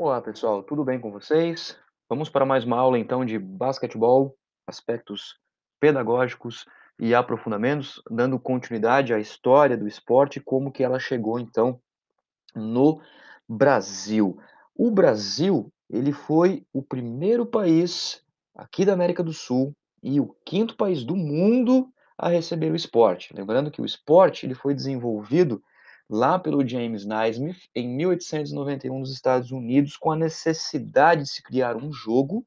Olá, pessoal, tudo bem com vocês? Vamos para mais uma aula então de basquetebol, aspectos pedagógicos e aprofundamentos, dando continuidade à história do esporte, como que ela chegou então no Brasil. O Brasil, ele foi o primeiro país aqui da América do Sul e o quinto país do mundo a receber o esporte. Lembrando que o esporte ele foi desenvolvido lá pelo James Naismith em 1891 nos Estados Unidos, com a necessidade de se criar um jogo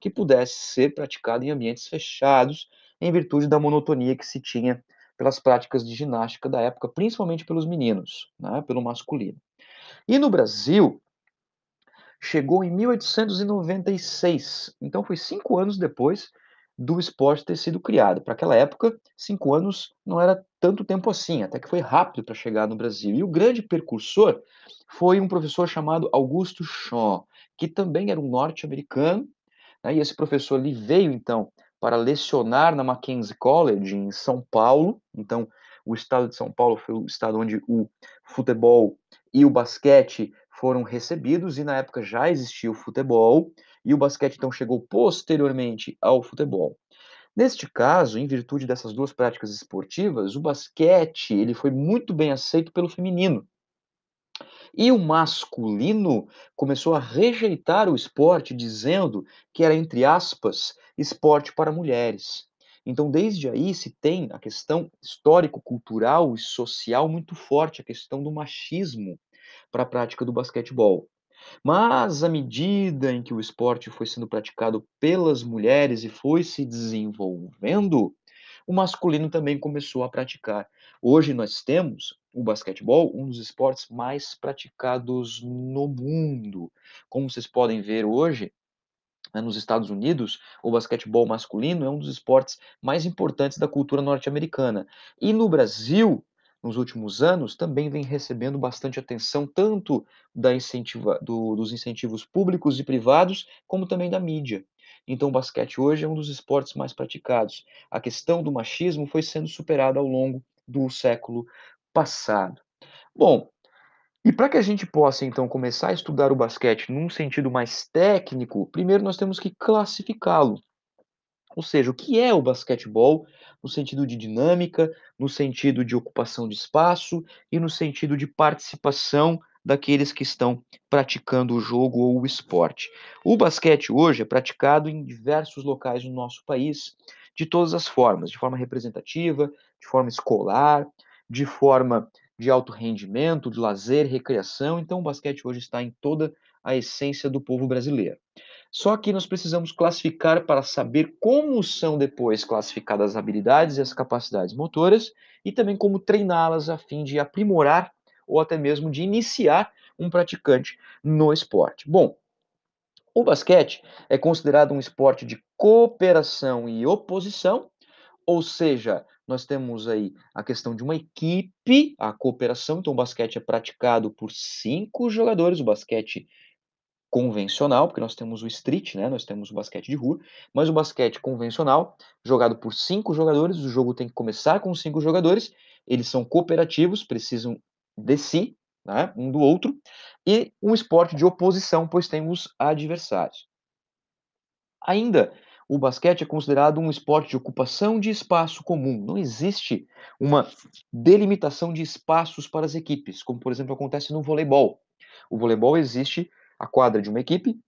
que pudesse ser praticado em ambientes fechados, em virtude da monotonia que se tinha pelas práticas de ginástica da época, principalmente pelos meninos, né, pelo masculino. E no Brasil, chegou em 1896, então foi cinco anos depois do esporte ter sido criado. Para aquela época, cinco anos não era tanto tempo assim, até que foi rápido para chegar no Brasil. E o grande precursor foi um professor chamado Augusto Shaw, que também era um norte-americano, né? e esse professor ali veio então para lecionar na Mackenzie College em São Paulo. Então, o estado de São Paulo foi o estado onde o futebol e o basquete foram recebidos e na época já existia o futebol e o basquete então chegou posteriormente ao futebol. Neste caso, em virtude dessas duas práticas esportivas, o basquete ele foi muito bem aceito pelo feminino. E o masculino começou a rejeitar o esporte, dizendo que era, entre aspas, esporte para mulheres. Então, desde aí se tem a questão histórico-cultural e social muito forte, a questão do machismo para a prática do basquetebol. Mas à medida em que o esporte foi sendo praticado pelas mulheres e foi se desenvolvendo, o masculino também começou a praticar. Hoje nós temos o basquetebol, um dos esportes mais praticados no mundo. Como vocês podem ver hoje, né, nos Estados Unidos, o basquetebol masculino é um dos esportes mais importantes da cultura norte-americana. E no Brasil, nos últimos anos, também vem recebendo bastante atenção, tanto da incentiva, do, dos incentivos públicos e privados, como também da mídia. Então, o basquete hoje é um dos esportes mais praticados. A questão do machismo foi sendo superada ao longo do século passado. Bom, e para que a gente possa então começar a estudar o basquete num sentido mais técnico, primeiro nós temos que classificá-lo. Ou seja, o que é o basquetebol no sentido de dinâmica, no sentido de ocupação de espaço e no sentido de participação daqueles que estão praticando o jogo ou o esporte. O basquete hoje é praticado em diversos locais do nosso país, de todas as formas, de forma representativa, de forma escolar, de forma de alto rendimento, de lazer, recreação. Então, o basquete hoje está em toda a essência do povo brasileiro. Só que nós precisamos classificar para saber como são depois classificadas as habilidades e as capacidades motoras e também como treiná-las a fim de aprimorar ou até mesmo de iniciar um praticante no esporte. Bom, o basquete é considerado um esporte de cooperação e oposição, ou seja, nós temos aí a questão de uma equipe, a cooperação. Então, o basquete é praticado por cinco jogadores, o basquete convencional, porque nós temos o street, né? Nós temos o basquete de rua, mas o basquete convencional, jogado por cinco jogadores, o jogo tem que começar com cinco jogadores, eles são cooperativos, precisam de si, né? Um do outro, e um esporte de oposição, pois temos adversários. Ainda, o basquete é considerado um esporte de ocupação de espaço comum. Não existe uma delimitação de espaços para as equipes, como por exemplo acontece no voleibol. O voleibol existe a quadra de uma equipe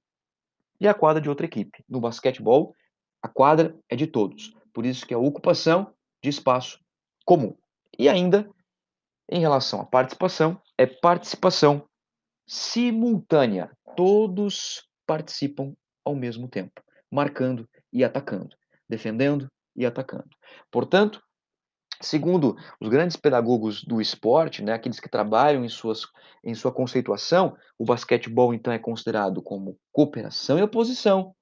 e a quadra de outra equipe. No basquetebol, a quadra é de todos. Por isso que é a ocupação de espaço comum. E ainda, em relação à participação, é participação simultânea. Todos participam ao mesmo tempo, marcando e atacando, defendendo e atacando. Portanto, Segundo, os grandes pedagogos do esporte, né, aqueles que trabalham em, suas, em sua conceituação, o basquetebol então é considerado como cooperação e oposição,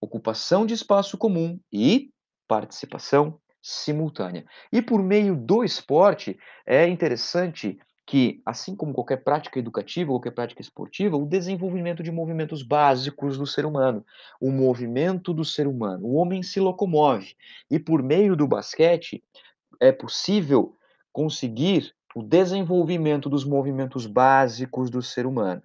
ocupação de espaço comum e participação simultânea. E por meio do esporte é interessante que, assim como qualquer prática educativa, qualquer prática esportiva, o desenvolvimento de movimentos básicos do ser humano, o movimento do ser humano. O homem se locomove e, por meio do basquete, é possível conseguir o desenvolvimento dos movimentos básicos do ser humano.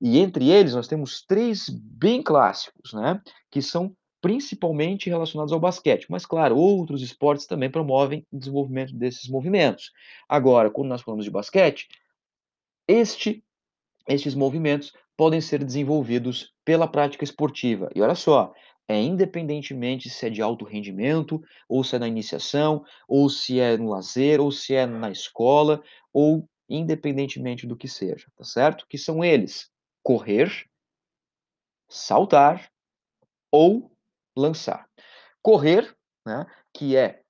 E entre eles nós temos três bem clássicos, né? Que são principalmente relacionados ao basquete, mas claro, outros esportes também promovem o desenvolvimento desses movimentos. Agora, quando nós falamos de basquete, este, estes movimentos podem ser desenvolvidos pela prática esportiva. E olha só, é independentemente se é de alto rendimento, ou se é na iniciação, ou se é no lazer, ou se é na escola, ou independentemente do que seja, tá certo? Que são eles: correr, saltar ou lançar. Correr, né, que é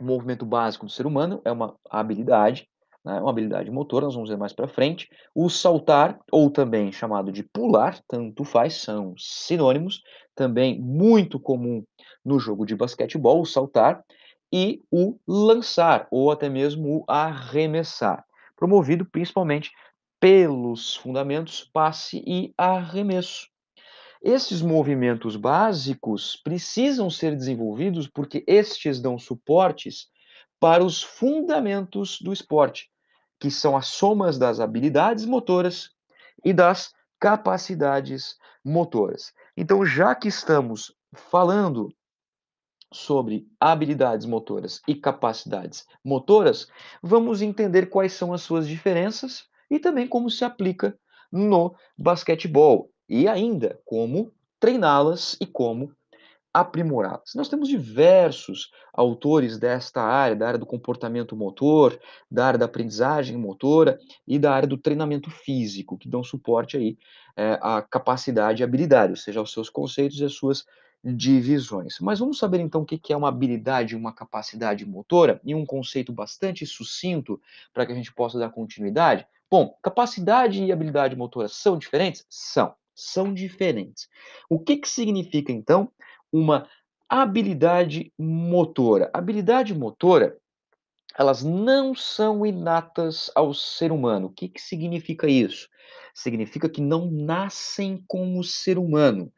o movimento básico do ser humano, é uma habilidade, né, uma habilidade motor, nós vamos ver mais para frente. O saltar, ou também chamado de pular, tanto faz, são sinônimos, também muito comum no jogo de basquetebol, o saltar, e o lançar, ou até mesmo o arremessar, promovido principalmente pelos fundamentos passe e arremesso. Esses movimentos básicos precisam ser desenvolvidos porque estes dão suportes para os fundamentos do esporte, que são as somas das habilidades motoras e das capacidades motoras. Então, já que estamos falando sobre habilidades motoras e capacidades motoras, vamos entender quais são as suas diferenças e também como se aplica no basquetebol e ainda como treiná-las e como aprimorá-las. Nós temos diversos autores desta área, da área do comportamento motor, da área da aprendizagem motora e da área do treinamento físico, que dão suporte aí é, à capacidade e habilidade, ou seja, aos seus conceitos e às suas divisões. Mas vamos saber então o que é uma habilidade, e uma capacidade motora e um conceito bastante sucinto para que a gente possa dar continuidade. Bom, capacidade e habilidade motora são diferentes? São são diferentes. O que, que significa, então, uma habilidade motora? Habilidade motora, elas não são inatas ao ser humano. O que, que significa isso? Significa que não nascem com o ser humano.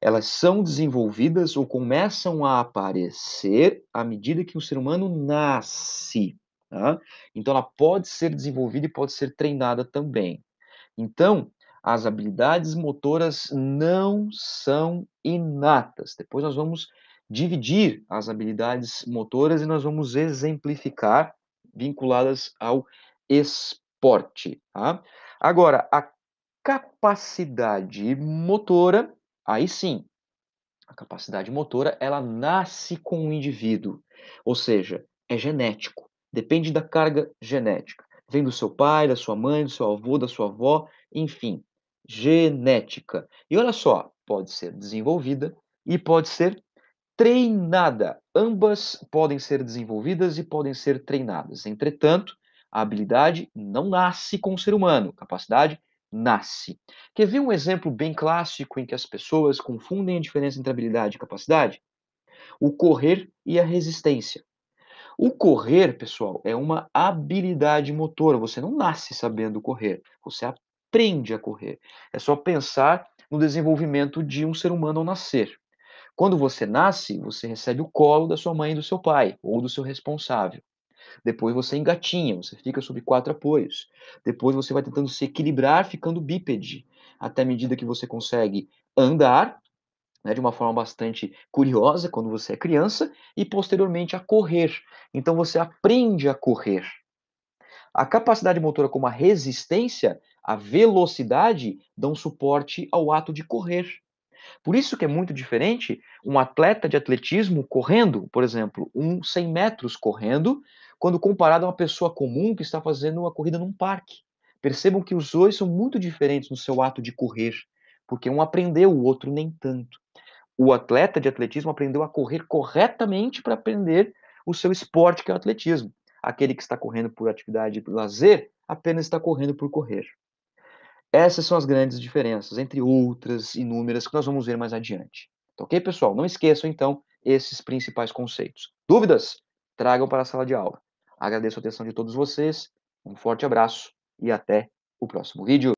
Elas são desenvolvidas ou começam a aparecer à medida que o ser humano nasce. Tá? Então, ela pode ser desenvolvida e pode ser treinada também. Então, as habilidades motoras não são inatas. Depois nós vamos dividir as habilidades motoras e nós vamos exemplificar vinculadas ao esporte. Tá? Agora, a capacidade motora, aí sim, a capacidade motora ela nasce com o indivíduo, ou seja, é genético, depende da carga genética vem do seu pai, da sua mãe, do seu avô, da sua avó, enfim, genética. E olha só, pode ser desenvolvida e pode ser treinada. Ambas podem ser desenvolvidas e podem ser treinadas. Entretanto, a habilidade não nasce com o ser humano, capacidade nasce. Quer ver um exemplo bem clássico em que as pessoas confundem a diferença entre habilidade e capacidade? O correr e a resistência. O correr, pessoal, é uma habilidade motora. Você não nasce sabendo correr, você aprende a correr. É só pensar no desenvolvimento de um ser humano ao nascer. Quando você nasce, você recebe o colo da sua mãe e do seu pai, ou do seu responsável. Depois você engatinha, você fica sob quatro apoios. Depois você vai tentando se equilibrar, ficando bípede, até a medida que você consegue andar né, de uma forma bastante curiosa quando você é criança e posteriormente a correr. Então você aprende a correr. A capacidade motora como a resistência, a velocidade dão suporte ao ato de correr. Por isso que é muito diferente um atleta de atletismo correndo, por exemplo, um 100 metros correndo, quando comparado a uma pessoa comum que está fazendo uma corrida num parque. Percebam que os dois são muito diferentes no seu ato de correr, porque um aprendeu, o outro nem tanto o atleta de atletismo aprendeu a correr corretamente para aprender o seu esporte, que é o atletismo. Aquele que está correndo por atividade e por lazer apenas está correndo por correr. Essas são as grandes diferenças, entre outras inúmeras que nós vamos ver mais adiante. Tá ok, pessoal? Não esqueçam, então, esses principais conceitos. Dúvidas? Tragam para a sala de aula. Agradeço a atenção de todos vocês, um forte abraço e até o próximo vídeo.